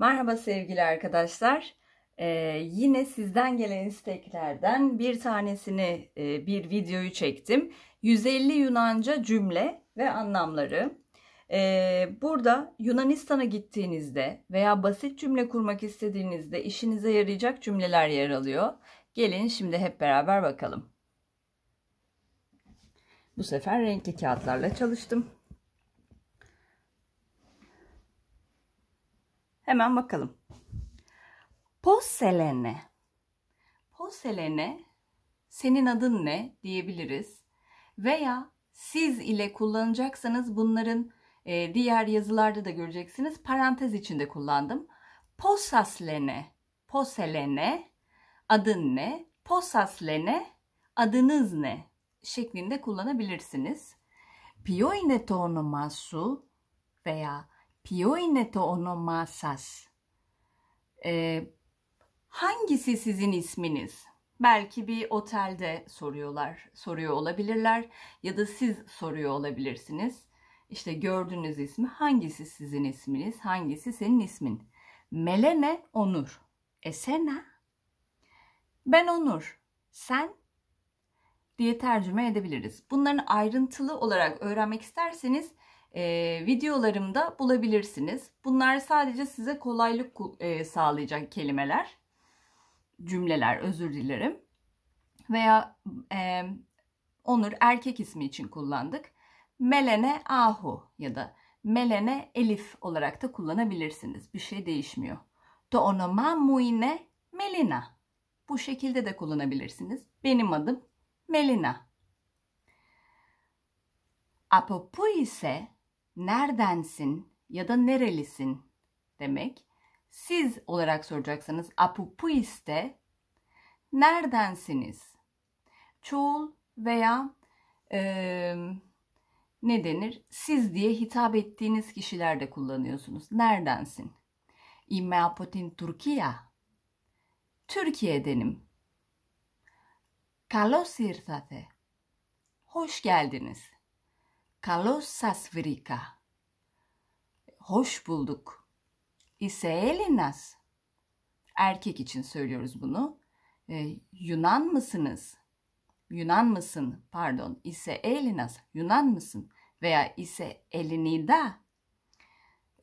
Merhaba sevgili arkadaşlar. Ee, yine sizden gelen isteklerden bir tanesini e, bir videoyu çektim. 150 Yunanca cümle ve anlamları. Ee, burada Yunanistan'a gittiğinizde veya basit cümle kurmak istediğinizde işinize yarayacak cümleler yer alıyor. Gelin şimdi hep beraber bakalım. Bu sefer renkli kağıtlarla çalıştım. Hemen bakalım. Poselene. Poselene senin adın ne diyebiliriz. Veya siz ile kullanacaksanız bunların e, diğer yazılarda da göreceksiniz. Parantez içinde kullandım. Posaslene. Poselene. Adın ne? Posaslene. Adınız ne? şeklinde kullanabilirsiniz. Piyoine tonumasu veya Ποιο είναι το όνομά σας? E, hangisi sizin isminiz? Belki bir otelde soruyorlar, soruyor olabilirler ya da siz soruyor olabilirsiniz. İşte gördüğünüz ismi hangisi sizin isminiz, hangisi senin ismin? Melene Onur. Esena. Ben Onur. Sen diye tercüme edebiliriz. Bunların ayrıntılı olarak öğrenmek isterseniz e, videolarımda bulabilirsiniz. Bunlar sadece size kolaylık e, sağlayacak kelimeler, cümleler özür dilerim. Veya e, Onur erkek ismi için kullandık. Melene Ahu ya da Melene Elif olarak da kullanabilirsiniz. Bir şey değişmiyor. To onoma muine Melina. Bu şekilde de kullanabilirsiniz. Benim adım Melina. Από ise neredensin ya da nerelisin demek. Siz olarak soracaksanız apupuiste neredensiniz? Çoğul veya e, ne denir? Siz diye hitap ettiğiniz kişilerde kullanıyorsunuz. Neredensin? İmmeapotin Türkiye. Türkiye'denim. Kalos irtate. Hoş geldiniz. Καλώς σας βρήκα. Hoş bulduk. İse Elinas. Erkek için söylüyoruz bunu. Ee, Yunan mısınız? Yunan mısın? Pardon. İse Elinas. Yunan mısın? Veya ise Elinida.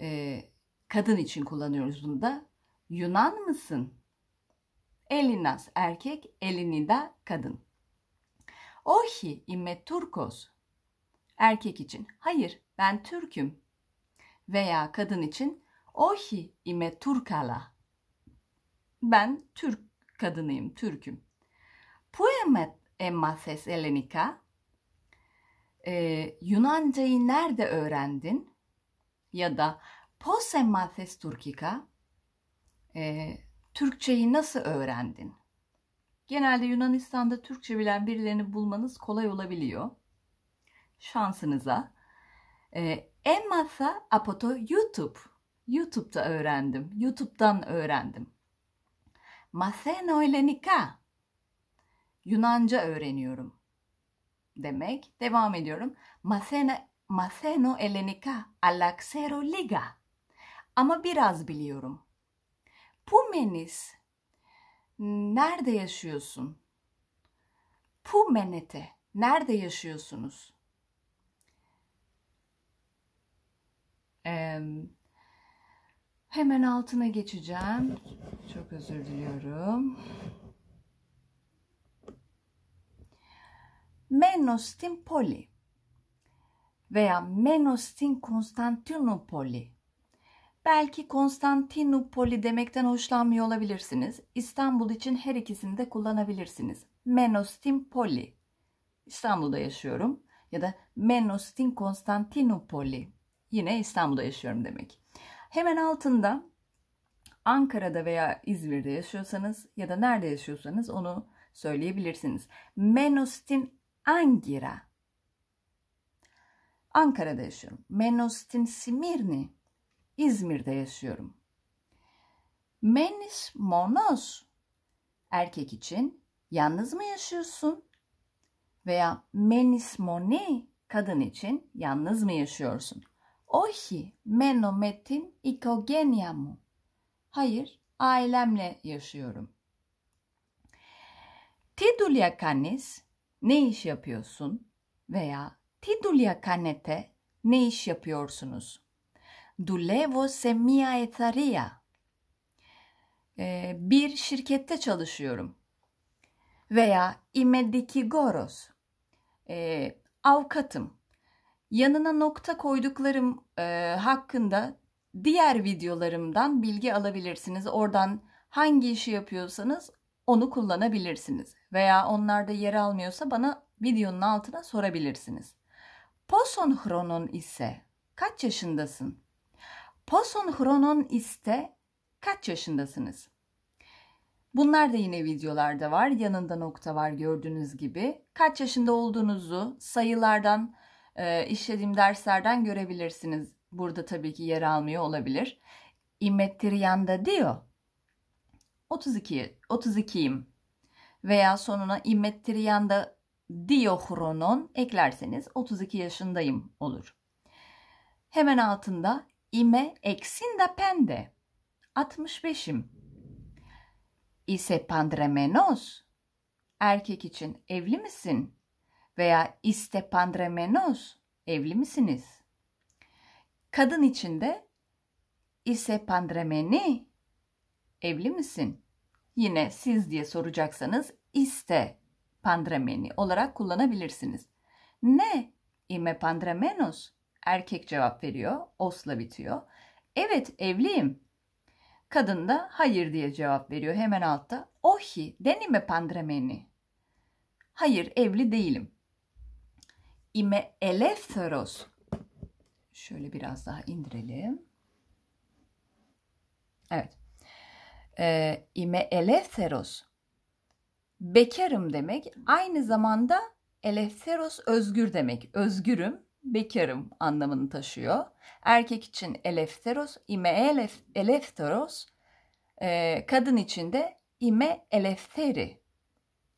Ee, kadın için kullanıyoruz bunu da. Yunan mısın? Elinas erkek, Elinida kadın. Ohi imme Turkos erkek için hayır ben Türk'üm veya kadın için ohi ime Turkala ben Türk kadınıyım, Türk'üm. Puemet emmases elenika ee, Yunancayı nerede öğrendin? Ya da pos emmases Turkika ee, Türkçeyi nasıl öğrendin? Genelde Yunanistan'da Türkçe bilen birilerini bulmanız kolay olabiliyor şansınıza. Ee, en masa Apoto YouTube. YouTube'da öğrendim. YouTube'dan öğrendim. Maseno ile nikah. Yunanca öğreniyorum. Demek devam ediyorum. Masena, maseno elenika, Alaxero liga. Ama biraz biliyorum. Pumenis. Nerede yaşıyorsun? Pumenete. Nerede yaşıyorsunuz? hemen altına geçeceğim. Çok özür diliyorum. Menostin Poli veya Menostin Konstantinopoli. Belki Konstantinopoli demekten hoşlanmıyor olabilirsiniz. İstanbul için her ikisini de kullanabilirsiniz. Menostin Poli. İstanbul'da yaşıyorum. Ya da Menostin Konstantinopoli yine İstanbul'da yaşıyorum demek. Hemen altında Ankara'da veya İzmir'de yaşıyorsanız ya da nerede yaşıyorsanız onu söyleyebilirsiniz. Menostin Angira. Ankara'da yaşıyorum. Menostin Simirni. İzmir'de yaşıyorum. Menis monos. Erkek için yalnız mı yaşıyorsun? Veya menis moni. Kadın için yalnız mı yaşıyorsun? Όχι, μένω με την οικογένεια μου. Hayır, ailemle yaşıyorum. Τι δουλειά κάνεις? Ne iş yapıyorsun? Veya τι δουλειά κάνετε? Ne iş yapıyorsunuz? Δουλεύω σε μία εθαρία. Bir şirkette çalışıyorum. Veya είμαι δικηγόρος. Avukatım yanına nokta koyduklarım e, hakkında diğer videolarımdan bilgi alabilirsiniz. Oradan hangi işi yapıyorsanız onu kullanabilirsiniz. Veya onlarda yer almıyorsa bana videonun altına sorabilirsiniz. Poson Hronon ise kaç yaşındasın? Poson Hronon iste kaç yaşındasınız? Bunlar da yine videolarda var. Yanında nokta var gördüğünüz gibi. Kaç yaşında olduğunuzu sayılardan e, işlediğim derslerden görebilirsiniz. Burada tabii ki yer almıyor olabilir. Immettirianda diyor. 32 32'yim. Veya sonuna immettirianda dio eklerseniz 32 yaşındayım olur. Hemen altında ime eksinda pende 65'im. Ise pandre Erkek için evli misin? veya iste pandremenos evli misiniz? Kadın için de ise pandremeni evli misin? Yine siz diye soracaksanız iste pandremeni olarak kullanabilirsiniz. Ne? İme pandremenos. Erkek cevap veriyor. Osla bitiyor. Evet evliyim. Kadın da hayır diye cevap veriyor hemen altta. Ohi denime pandremeni. Hayır evli değilim. İme Eleftheros, Şöyle biraz daha indirelim. Evet. E, είμαι ελεύθερος. Bekarım demek. Aynı zamanda eleftheros özgür demek. Özgürüm, bekarım anlamını taşıyor. Erkek için eleftheros, ime elef, eleftheros. E, kadın için de ime eleftheri.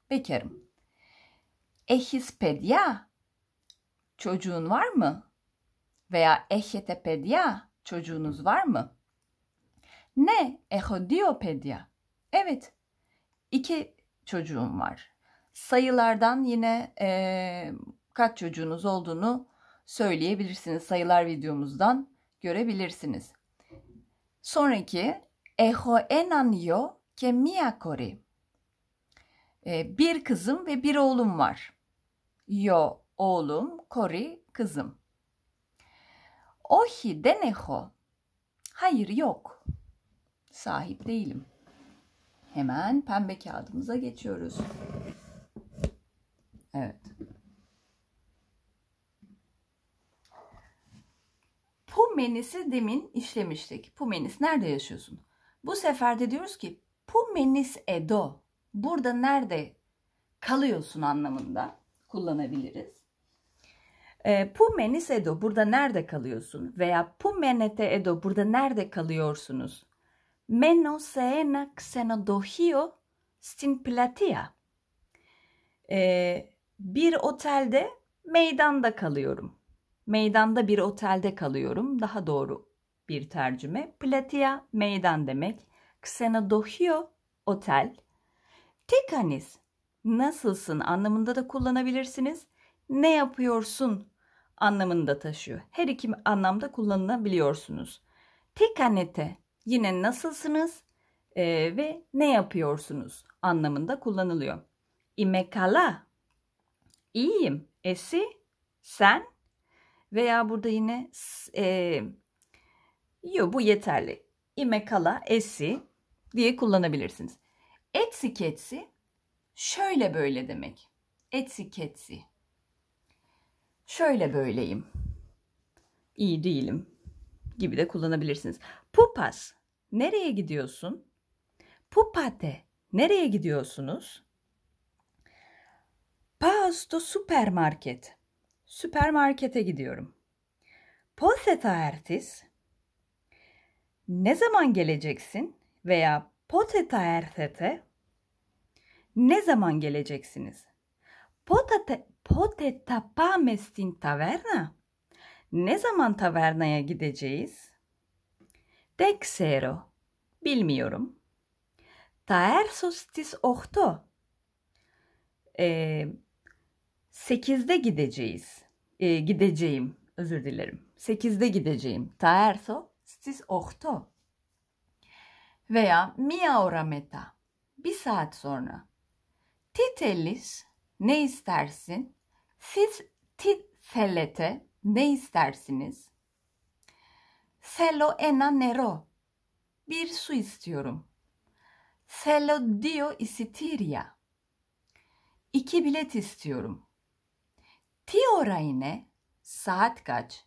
Bekarım. Ehis pedya çocuğun var mı? Veya ejetepedia çocuğunuz var mı? Ne ehodiopedia? Evet, iki çocuğum var. Sayılardan yine e, kaç çocuğunuz olduğunu söyleyebilirsiniz. Sayılar videomuzdan görebilirsiniz. Sonraki eho enan yo ke miyakori. Bir kızım ve bir oğlum var. Yo oğlum, Kori, kızım. Ohi deneho. Hayır yok. Sahip değilim. Hemen pembe kağıdımıza geçiyoruz. Evet. Pumenis'i demin işlemiştik. Pumenis nerede yaşıyorsun? Bu sefer de diyoruz ki Pumenis Edo. Burada nerede kalıyorsun anlamında kullanabiliriz. E, ee, Pumenis Edo burada nerede kalıyorsun? Veya Pumenete Edo burada nerede kalıyorsunuz? Meno se ena xenodohio stin platia. E, ee, bir otelde meydanda kalıyorum. Meydanda bir otelde kalıyorum. Daha doğru bir tercüme. Platia meydan demek. Xenodohio otel. Tekanis nasılsın anlamında da kullanabilirsiniz. Ne yapıyorsun anlamını da taşıyor. Her iki anlamda kullanılabiliyorsunuz. Tek annete yine nasılsınız e, ve ne yapıyorsunuz anlamında kullanılıyor. İmekala iyiyim esi sen veya burada yine e, yo bu yeterli. İmekala esi diye kullanabilirsiniz. Etsi ketsi şöyle böyle demek. Etsi ketsi şöyle böyleyim, iyi değilim gibi de kullanabilirsiniz. Pupas, nereye gidiyorsun? Pupate, nereye gidiyorsunuz? Pasto süpermarket, süpermarkete gidiyorum. Poseta ertis, ne zaman geleceksin? Veya poteta ertete, ne zaman geleceksiniz? Potate te tapames taverna? Ne zaman tavernaya gideceğiz? Dexero. Bilmiyorum. Taersos tis ohto. Ee, sekizde gideceğiz. Ee, gideceğim. Özür dilerim. Sekizde gideceğim. Taerso tis ohto. Veya mia ora meta. Bir saat sonra. Titellis ne istersin? Siz ti sellete ne istersiniz? Selo ena nero. Bir su istiyorum. Selo dio isitiria. İki bilet istiyorum. Ti ora orayine saat kaç?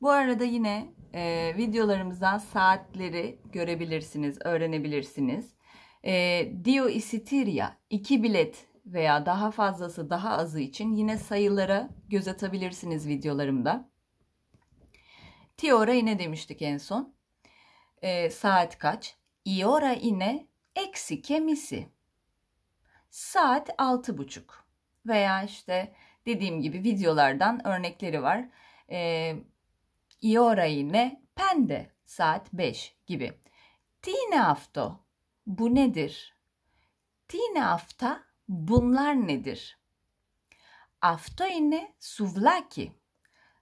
Bu arada yine e, videolarımızdan saatleri görebilirsiniz, öğrenebilirsiniz. E, dio isitiria iki bilet veya daha fazlası daha azı için yine sayılara göz atabilirsiniz videolarımda. Tiora ine demiştik en son. E, saat kaç? Iora ine eksi kemisi. Saat altı buçuk. Veya işte dediğim gibi videolardan örnekleri var. E, Iora ine pende saat beş gibi. Tine afto? bu nedir? Tine hafta Bunlar nedir? Αυτό είναι σουβλάκι.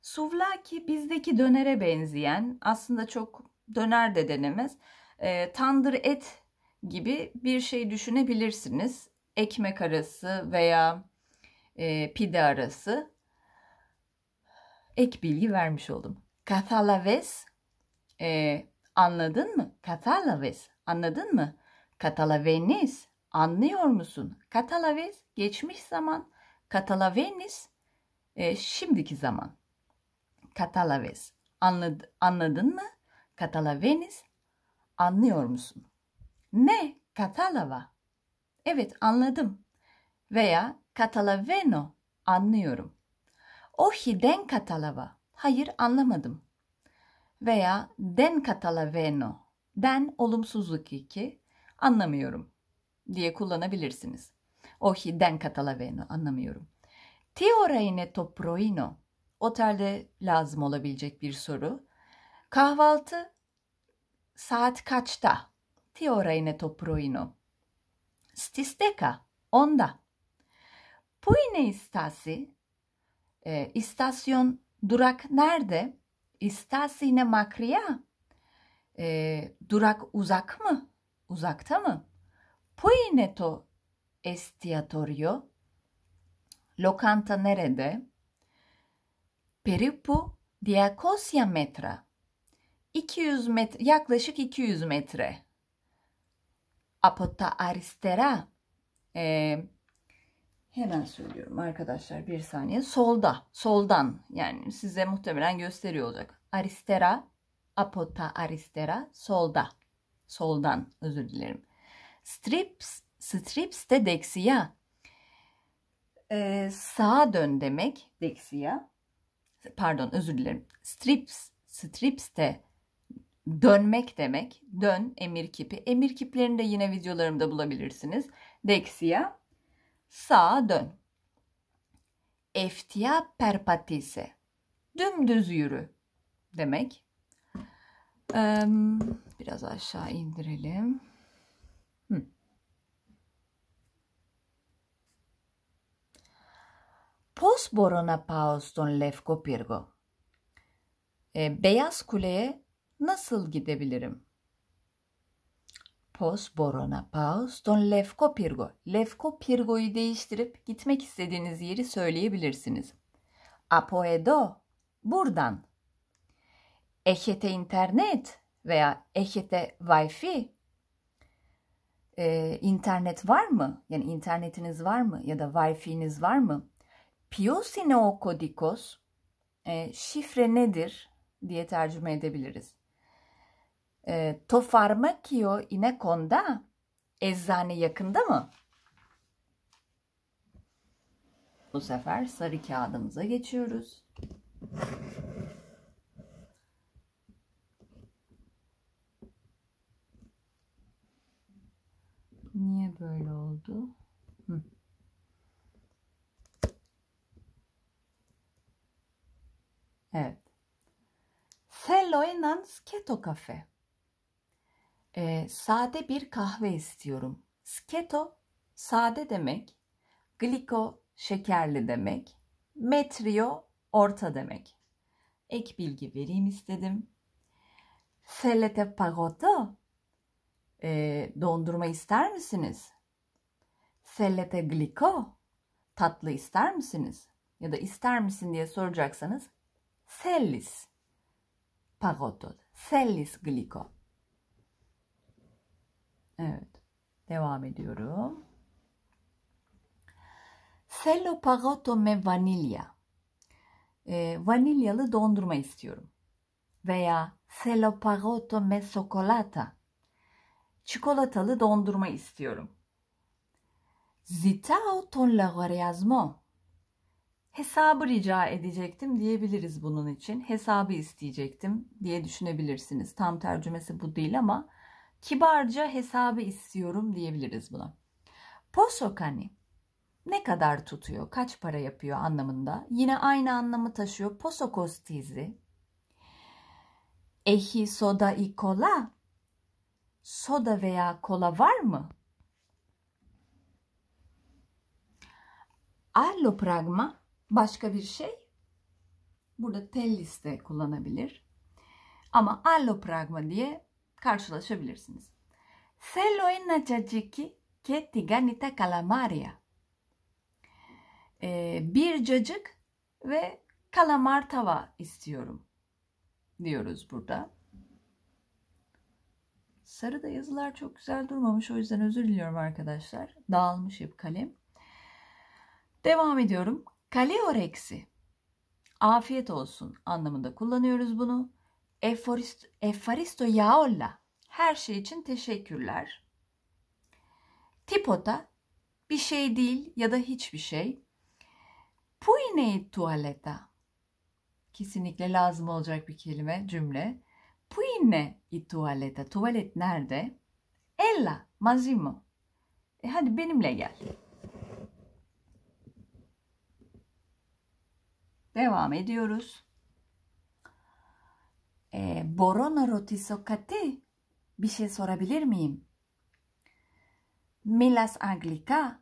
Suvlaki bizdeki dönere benzeyen aslında çok döner de denemez. E, tandır et gibi bir şey düşünebilirsiniz. Ekmek arası veya e, pide arası. Ek bilgi vermiş oldum. Katalaves e, anladın mı? Katalaves anladın mı? Katalaveniz Anlıyor musun? Katalaves geçmiş zaman, katalavenis e, şimdiki zaman. Katalaves anlad, anladın mı? Katalavenis anlıyor musun? Ne? Katalava. Evet anladım. Veya katalaveno anlıyorum. Ohi den katalava. Hayır anlamadım. Veya den katalaveno. Den olumsuzluk iki. Anlamıyorum diye kullanabilirsiniz. Ohi den catalaveno anlamıyorum. Ti orayne toproino otelde lazım olabilecek bir soru. Kahvaltı saat kaçta? Ti orayne toproino. Stisteka onda. Puine istasi e, İstasyon durak nerede? İstasine makriya. E, durak uzak mı? Uzakta mı? Poi neto estiatorio? Lokanta nerede? Peripu diakosya metra. 200 metre, yaklaşık 200 metre. Apota aristera. Ee, hemen söylüyorum arkadaşlar bir saniye. Solda, soldan yani size muhtemelen gösteriyor olacak. Aristera, apota aristera, solda. Soldan özür dilerim. Strips, strips de deksiya. Ee, sağa dön demek Dexia, Pardon özür dilerim. Strips, strips de dönmek demek. Dön emir kipi. Emir kiplerini de yine videolarımda bulabilirsiniz. Dexia, sağa dön. Eftia perpatise dümdüz yürü demek. Ee, biraz aşağı indirelim. Πώς μπορώ να πάω στον Λευκό Πύργο? E, Beyaz Kule'ye nasıl gidebilirim? Πώς μπορώ να πάω στον Λευκό Πύργο. Λευκό Πύργo'yu değiştirip gitmek istediğiniz yeri söyleyebilirsiniz. Από εδώ, buradan. Έχετε internet veya έχετε wifi? Ee, internet var mı? Yani internetiniz var mı? Ya da wifi'niz var mı? Pios e, şifre nedir diye tercüme edebiliriz. E, to inekonda eczane yakında mı? Bu sefer sarı kağıdımıza geçiyoruz. Niye böyle oldu? Evet. Θέλω έναν σκέτο καφέ. E, sade bir kahve istiyorum. Keto sade demek. Gliko şekerli demek. Metrio orta demek. Ek bilgi vereyim istedim. Selete pagoda e, ee, dondurma ister misiniz? Selete gliko tatlı ister misiniz? Ya da ister misin diye soracaksanız Θέλεις πagotod. Θέλεις γλυκό. Evet. Devam ediyorum. Cello pagoto me vanilya. E, vanilyalı dondurma istiyorum. Veya cello pagoto me sokolata. Çikolatalı dondurma istiyorum. Zitao ton la hesabı rica edecektim diyebiliriz bunun için. Hesabı isteyecektim diye düşünebilirsiniz. Tam tercümesi bu değil ama kibarca hesabı istiyorum diyebiliriz buna. Posokani ne kadar tutuyor, kaç para yapıyor anlamında. Yine aynı anlamı taşıyor. posokostizi Ehi soda i kola. Soda veya kola var mı? Allo pragma başka bir şey. Burada tellis de kullanabilir. Ama allopragma diye karşılaşabilirsiniz. Θέλω ένα caciki και tiganita kalamaria. Ee, bir cacık ve kalamar tava istiyorum diyoruz burada. Sarıda yazılar çok güzel durmamış o yüzden özür diliyorum arkadaşlar. Dağılmış hep kalem. Devam ediyorum. Kaleoreksi. Afiyet olsun anlamında kullanıyoruz bunu. Eforisto, efaristo yaolla. Her şey için teşekkürler. Tipota bir şey değil ya da hiçbir şey. Puinei tualeta. Kesinlikle lazım olacak bir kelime, cümle. Puine i tualeta. Tuvalet nerede? Ella, mazimo. E hadi benimle gel. Devam ediyoruz. E, ee, Borono roti bir şey sorabilir miyim? Milas Anglika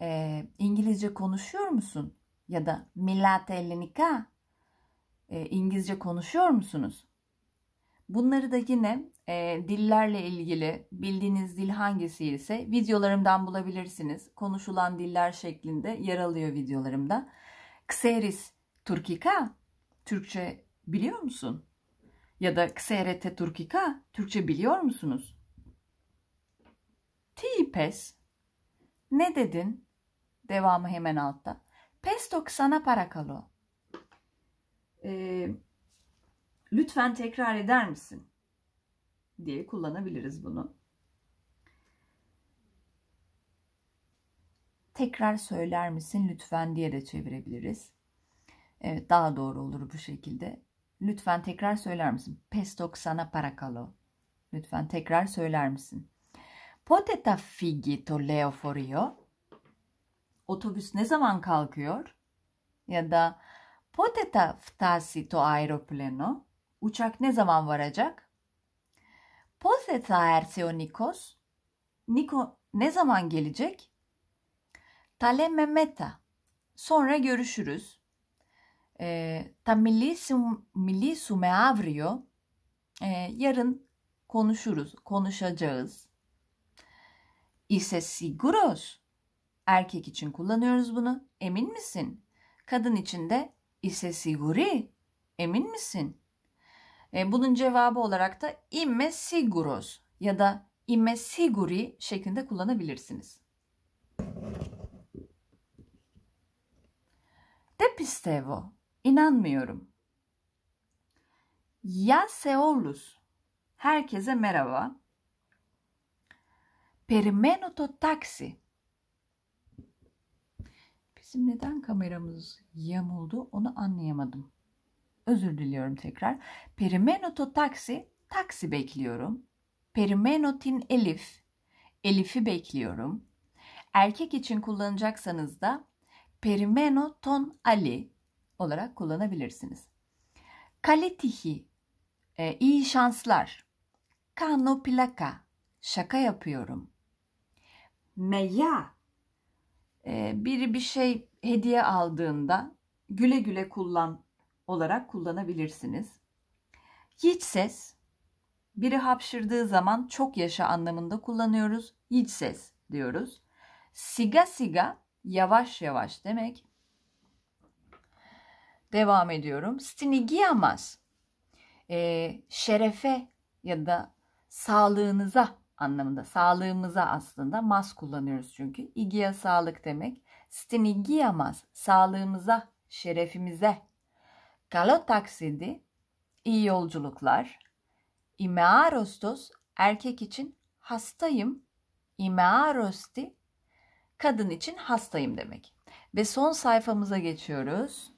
e, İngilizce konuşuyor musun? Ya da Milat Ellenika e, İngilizce konuşuyor musunuz? Bunları da yine e, dillerle ilgili bildiğiniz dil hangisi ise videolarımdan bulabilirsiniz. Konuşulan diller şeklinde yer alıyor videolarımda. Kseris Turkika Türkçe biliyor musun? Ya da kserete Turkika Türkçe biliyor musunuz? Tipes Ne dedin? Devamı hemen altta. Pesto sana para kalo. Ee, lütfen tekrar eder misin? diye kullanabiliriz bunu. tekrar söyler misin lütfen diye de çevirebiliriz. Evet daha doğru olur bu şekilde. Lütfen tekrar söyler misin? pestok sana para kalo. Lütfen tekrar söyler misin? poteta figi to leoforio? Otobüs ne zaman kalkıyor? Ya da pote taftasi to aeroplano? Uçak ne zaman varacak? Pote taersionikos? Niko ne zaman gelecek? Tale meta. Sonra görüşürüz. E, ta milisum, milisume avrio. E, yarın konuşuruz, konuşacağız. İse siguros. Erkek için kullanıyoruz bunu. Emin misin? Kadın için de ise siguri. Emin misin? E, bunun cevabı olarak da imme siguros ya da imme siguri şeklinde kullanabilirsiniz. pistevo. İnanmıyorum. Ya seolus. Herkese merhaba. Permeno to taksi. Bizim neden kameramız yamuldu onu anlayamadım. Özür diliyorum tekrar. Permeno to taksi. Taksi bekliyorum. Permeno tin elif. Elif'i bekliyorum. Erkek için kullanacaksanız da perimeno ton ali olarak kullanabilirsiniz. Kaletihi, e, iyi şanslar. Kano plaka, şaka yapıyorum. Meya, e, biri bir şey hediye aldığında güle güle kullan olarak kullanabilirsiniz. Hiç ses, biri hapşırdığı zaman çok yaşa anlamında kullanıyoruz. Hiç ses diyoruz. Siga siga Yavaş yavaş demek. Devam ediyorum. Stinigiamas. E, ee, şerefe ya da sağlığınıza anlamında. Sağlığımıza aslında mas kullanıyoruz çünkü. igiya sağlık demek. Stinigiamas sağlığımıza, şerefimize. Galo taksidi iyi yolculuklar. Imearostos erkek için hastayım. Imearosti kadın için hastayım demek. Ve son sayfamıza geçiyoruz.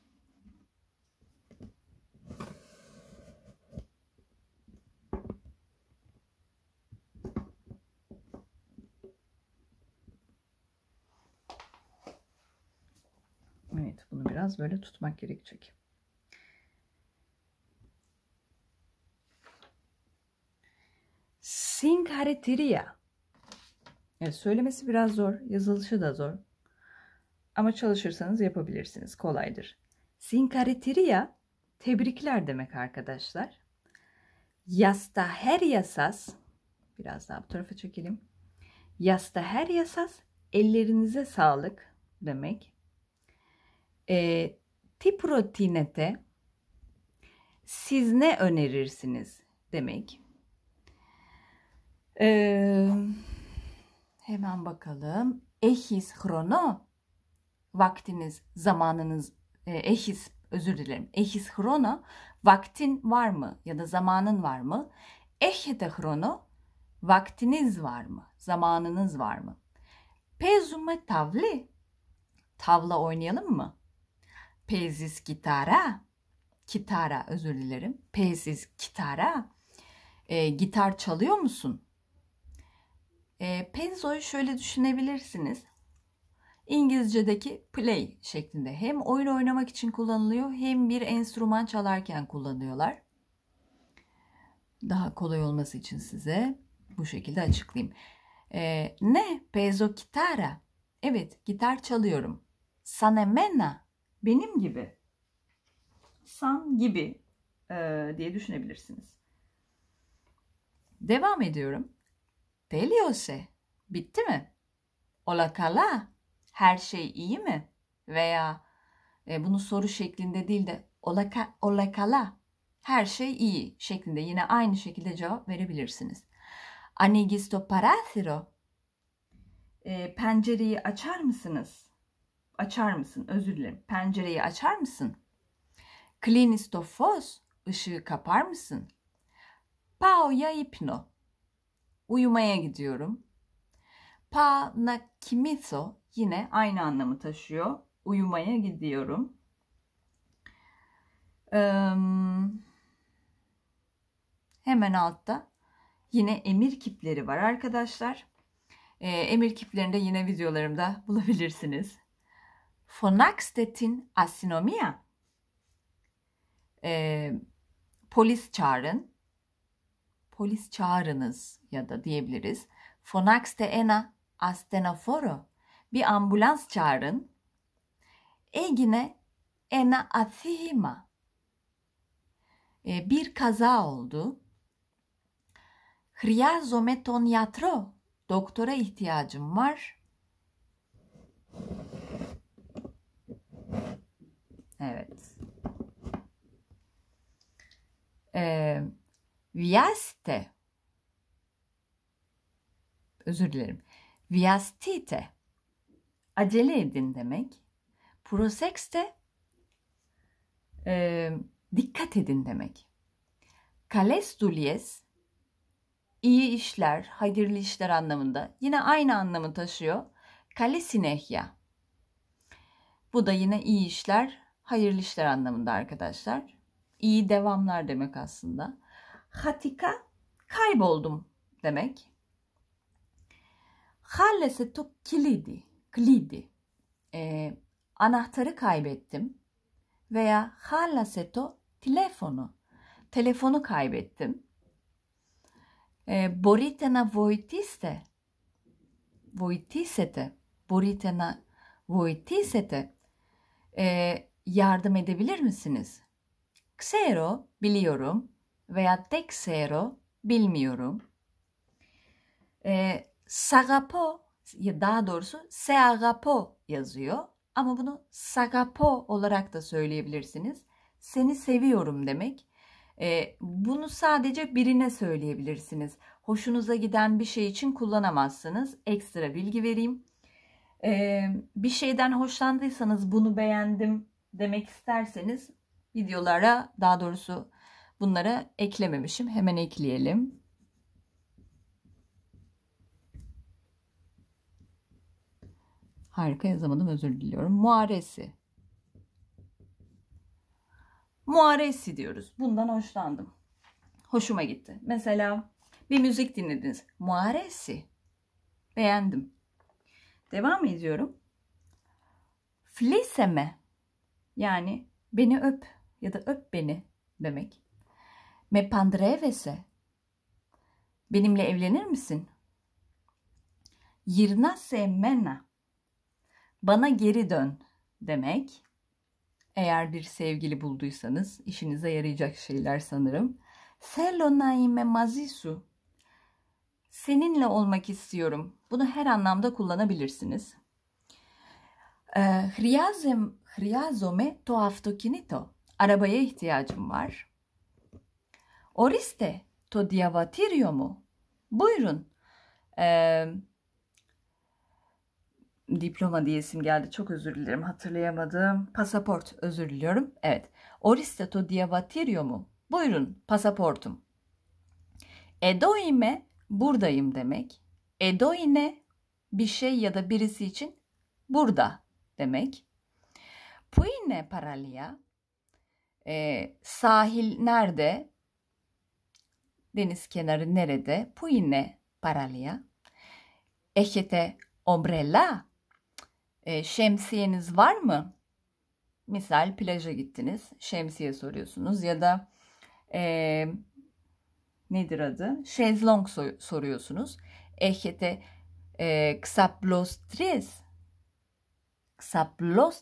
Evet, bunu biraz böyle tutmak gerekecek. Sin careteria yani söylemesi biraz zor, yazılışı da zor. Ama çalışırsanız yapabilirsiniz, kolaydır. Sinkareteria tebrikler demek arkadaşlar. Yasta her yasas, biraz daha bu tarafa çekelim. Yasta her yasas, ellerinize sağlık demek. E, tiprotinete, siz ne önerirsiniz demek. Eee... Hemen bakalım. Ehis chrono. Vaktiniz, zamanınız, e, ehis özür dilerim. Ehis chrono. Vaktin var mı ya da zamanın var mı? Ehete chrono. Vaktiniz var mı? Zamanınız var mı? Pezume tavli. Tavla oynayalım mı? Pezis gitara. Kitara özür dilerim. Pezis kitara. E, gitar çalıyor musun? E, ee, Penzo'yu şöyle düşünebilirsiniz. İngilizce'deki play şeklinde hem oyun oynamak için kullanılıyor hem bir enstrüman çalarken kullanıyorlar. Daha kolay olması için size bu şekilde açıklayayım. E, ne? Pezo gitara. Evet, gitar çalıyorum. Sanemena. Benim gibi. San gibi e, diye düşünebilirsiniz. Devam ediyorum. Τελείωσε. Bitti mi? Ola kala. Her şey iyi mi? Veya e, bunu soru şeklinde değil de ola, ka, ola kala. Her şey iyi şeklinde yine aynı şekilde cevap verebilirsiniz. Anigisto parathiro E, pencereyi açar mısınız? Açar mısın? Özür dilerim. Pencereyi açar mısın? Klinisto fos. Işığı kapar mısın? Pao ya ipno Uyumaya gidiyorum. Pa na kimiso yine aynı anlamı taşıyor. Uyumaya gidiyorum. Ee, hemen altta yine emir kipleri var arkadaşlar. Ee, emir kiplerini de yine videolarımda bulabilirsiniz. Fonaxtetin asinomia. Ee, polis çağırın polis çağırınız ya da diyebiliriz. Fonaxte ena astenaforo. Bir ambulans çağırın. Egine ena athihima. Ee, bir kaza oldu. Χρειάζομαι ton yatro. Doktora ihtiyacım var. Evet. Ee, Viaste. Özür dilerim. Viastite. Acele edin demek. Prosexte e, dikkat edin demek. dulies iyi işler, hayırlı işler anlamında. Yine aynı anlamı taşıyor. Kalesinehya. Bu da yine iyi işler, hayırlı işler anlamında arkadaşlar. İyi devamlar demek aslında. Hatika kayboldum demek. Hallesetu kilidi, klidi. E, anahtarı kaybettim veya hallaseto telefonu. Telefonu kaybettim. E, boritena voitiste. Voitisete. Boritena voitisete. E, ee, yardım edebilir misiniz? Xero biliyorum veya tek ξέρω, bilmiyorum. E, sagapo ya daha doğrusu seagapo yazıyor. Ama bunu sagapo olarak da söyleyebilirsiniz. Seni seviyorum demek. E, bunu sadece birine söyleyebilirsiniz. Hoşunuza giden bir şey için kullanamazsınız. Ekstra bilgi vereyim. E, bir şeyden hoşlandıysanız bunu beğendim demek isterseniz videolara daha doğrusu Bunlara eklememişim. Hemen ekleyelim. Harika yazamadım özür diliyorum. Muaresi. Muaresi diyoruz. Bundan hoşlandım. Hoşuma gitti. Mesela bir müzik dinlediniz. Muaresi. Beğendim. Devam ediyorum. Fliseme. Yani beni öp ya da öp beni demek. Me pandrevese. Benimle evlenir misin? Yirnase mena. Bana geri dön demek. Eğer bir sevgili bulduysanız işinize yarayacak şeyler sanırım. Selo naime mazisu. Seninle olmak istiyorum. Bunu her anlamda kullanabilirsiniz. Ee, Hriyazem, hriyazome to avtokinito. Arabaya ihtiyacım var. Oriste to diavatirio mu? Buyurun. Ee, diploma diyesim geldi. Çok özür dilerim. Hatırlayamadım. Pasaport. Özür diliyorum. Evet. Oriste to diavatirio mu? Buyurun. Pasaportum. Edoime buradayım demek. Edoine bir şey ya da birisi için burada demek. Puine paralia e, sahil nerede? deniz kenarı nerede? Πού είναι παραλία? Έχετε ombrella? E, şemsiyeniz var mı? Misal plaja gittiniz, şemsiye soruyorsunuz ya da e, nedir adı? Şezlong so- soruyorsunuz. Ehete e, ksaplostres.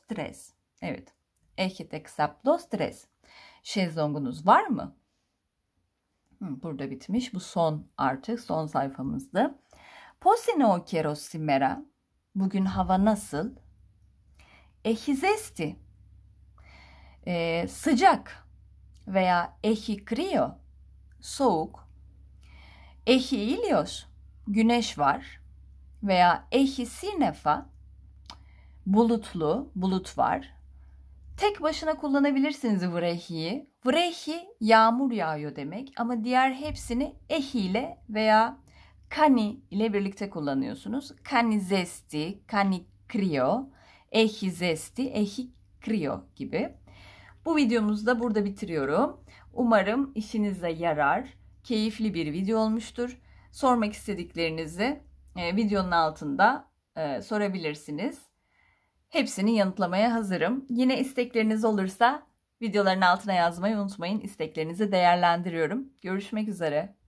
tres. Evet. Ehete ksaplostres. Şezlongunuz var mı? Burada bitmiş. Bu son artık son sayfamızdı. Posino kerosimera. Bugün hava nasıl? Ehizesti. Ee, sıcak veya ehi krio, soğuk. Ehi ilios, güneş var veya ehi sinefa, bulutlu bulut var. Tek başına kullanabilirsiniz vrehiyi Vrehi yağmur yağıyor demek ama diğer hepsini ehi ile veya kani ile birlikte kullanıyorsunuz. Kani zesti, kani krio, ehi zesti, ehi krio gibi. Bu videomuzu da burada bitiriyorum. Umarım işinize yarar, keyifli bir video olmuştur. Sormak istediklerinizi e, videonun altında e, sorabilirsiniz. Hepsini yanıtlamaya hazırım. Yine istekleriniz olursa Videoların altına yazmayı unutmayın. İsteklerinizi değerlendiriyorum. Görüşmek üzere.